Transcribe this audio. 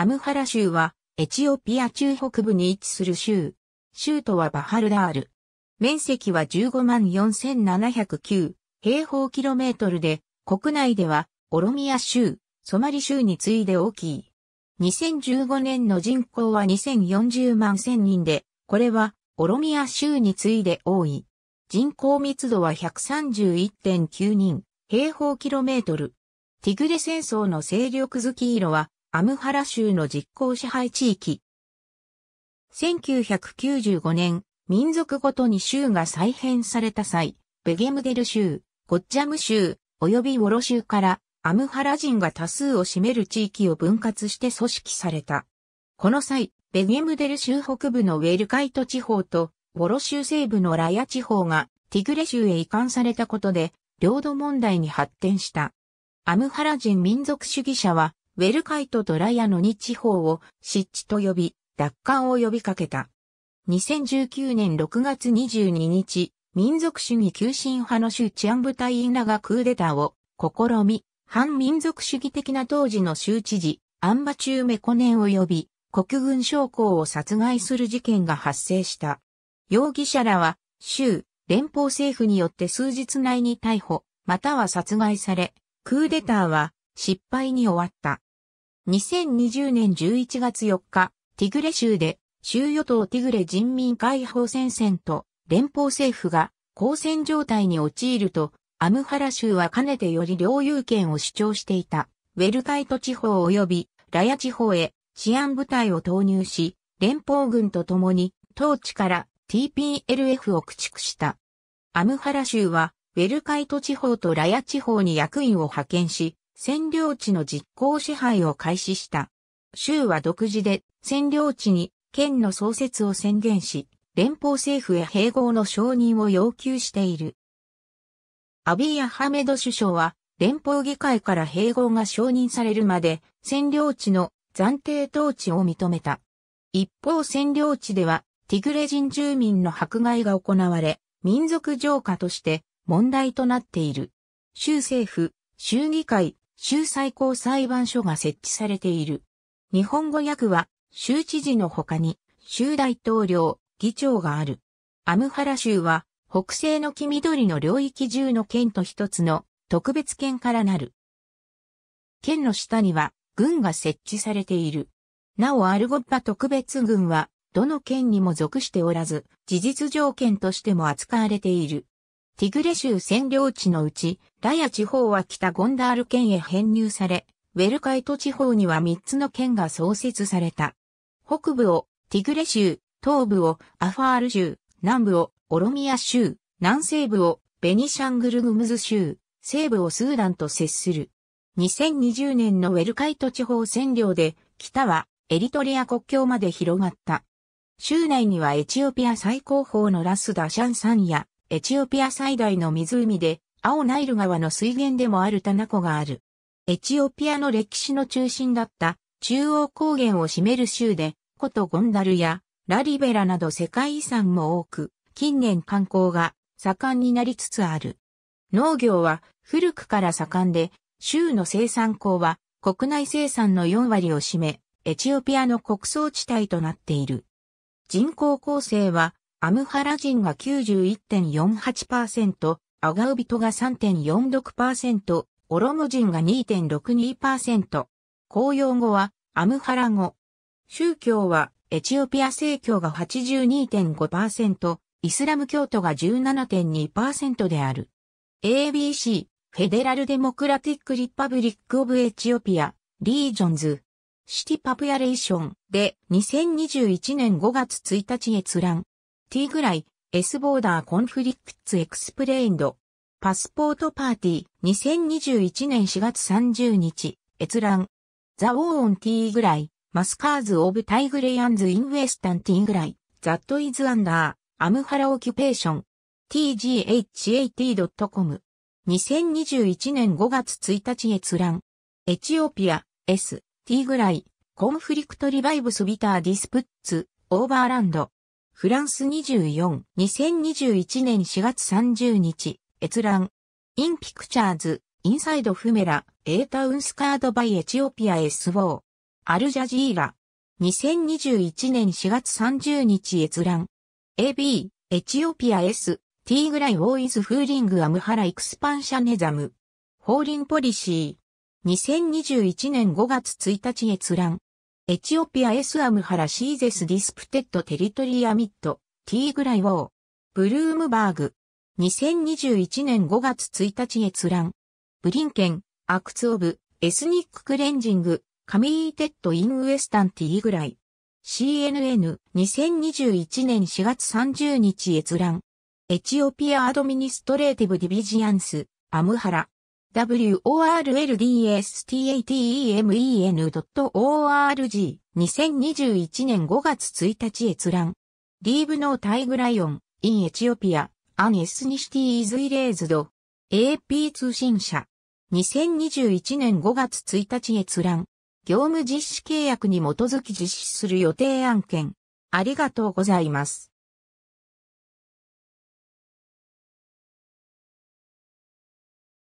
アムハラ州は、エチオピア中北部に位置する州。州都はバハルダール。面積は15万4709平方キロメートルで、国内では、オロミア州、ソマリ州に次いで大きい。2015年の人口は2040万1000人で、これは、オロミア州に次いで多い。人口密度は131.9人、平方キロメートル。ティグレ戦争の勢力図黄色は、アムハラ州の実効支配地域。1995年、民族ごとに州が再編された際、ベゲムデル州、ゴッジャム州、及びウォロ州からアムハラ人が多数を占める地域を分割して組織された。この際、ベゲムデル州北部のウェルカイト地方と、ウォロ州西部のラヤ地方がティグレ州へ移管されたことで、領土問題に発展した。アムハラ人民族主義者は、ウェルカイトドラヤのニ地方を湿地と呼び、奪還を呼びかけた。2019年6月22日、民族主義急進派の州治安部隊員らがクーデターを試み、反民族主義的な当時の州知事、アンバチューメコネン及び、国軍将校を殺害する事件が発生した。容疑者らは、州、連邦政府によって数日内に逮捕、または殺害され、クーデターは失敗に終わった。2020年11月4日、ティグレ州で、州与党ティグレ人民解放戦線と連邦政府が交戦状態に陥ると、アムハラ州はかねてより領有権を主張していた、ウェルカイト地方及びラヤ地方へ治安部隊を投入し、連邦軍と共に当地から TPLF を駆逐した。アムハラ州は、ウェルカイト地方とラヤ地方に役員を派遣し、占領地の実効支配を開始した。州は独自で占領地に県の創設を宣言し、連邦政府へ併合の承認を要求している。アビー・アハメド首相は、連邦議会から併合が承認されるまで、占領地の暫定統治を認めた。一方占領地では、ティグレ人住民の迫害が行われ、民族浄化として問題となっている。州政府、州議会、州最高裁判所が設置されている。日本語訳は、州知事の他に、州大統領、議長がある。アムハラ州は、北西の黄緑の領域中の県と一つの特別県からなる。県の下には、軍が設置されている。なおアルゴッパ特別軍は、どの県にも属しておらず、事実条件としても扱われている。ティグレ州占領地のうち、ラヤ地方は北ゴンダール県へ編入され、ウェルカイト地方には3つの県が創設された。北部をティグレ州、東部をアファール州、南部をオロミア州、南西部をベニシャングルグムズ州、西部をスーダンと接する。2020年のウェルカイト地方占領で、北はエリトリア国境まで広がった。州内にはエチオピア最高峰のラスダシャンンやエチオピア最大の湖で、青ナイル川の水源でもあるタナ湖がある。エチオピアの歴史の中心だった中央高原を占める州で、古都ゴンダルやラリベラなど世界遺産も多く、近年観光が盛んになりつつある。農業は古くから盛んで、州の生産港は国内生産の4割を占め、エチオピアの穀倉地帯となっている。人口構成はアムハラ人が91.48%、アガウビトが3.46%、オロム人が2.62%。公用語はアムハラ語。宗教はエチオピア正教が82.5%、イスラム教徒が17.2%である。ABC、フェデラルデモクラティック・リパブリック・オブ・エチオピア、リージョンズ、シティ・パプヤレーションで2021年5月1日閲覧。T ぐらいスボーダーコンフリクツエクスプレインドパスポートパーティー2021年4月30日閲覧ザ・オーオン T ぐらいマスカーズ・オブ・タイグレイアンズ・イン・ウエスタン T ぐらいザット・イズ・アンダーアムハラ・オキュペーション tghat.com 2021年5月1日閲覧エチオピア S T ぐらいコンフリクトリバイブスビターディスプッツオーバーランドフランス24、2021年4月30日、閲覧。インピクチャーズ、インサイドフメラ、エータウンスカードバイエチオピア S4。アルジャジーラ。2021年4月30日閲覧。AB、エチオピア S、ティーグライオーイズフーリングアムハラエクスパンシャネザム。ホーリンポリシー。2021年5月1日閲覧。エチオピアエスアムハラシーゼスディスプテッドテリトリアミット、ティーグライウォー、ブルームバーグ、2021年5月1日閲覧、ブリンケン、アクツオブ、エスニッククレンジング、カミーテッドインウエスタンティーグライ、CNN、2021年4月30日閲覧、エチオピアアドミニストレーティブディビジアンス、アムハラ、worldstatemen.org 2021年5月1日閲覧。リーブータイグライオン、インエチオピア、アンエスニシティーズイレーズド。AP 通信社。2021年5月1日閲覧。業務実施契約に基づき実施する予定案件。ありがとうございます。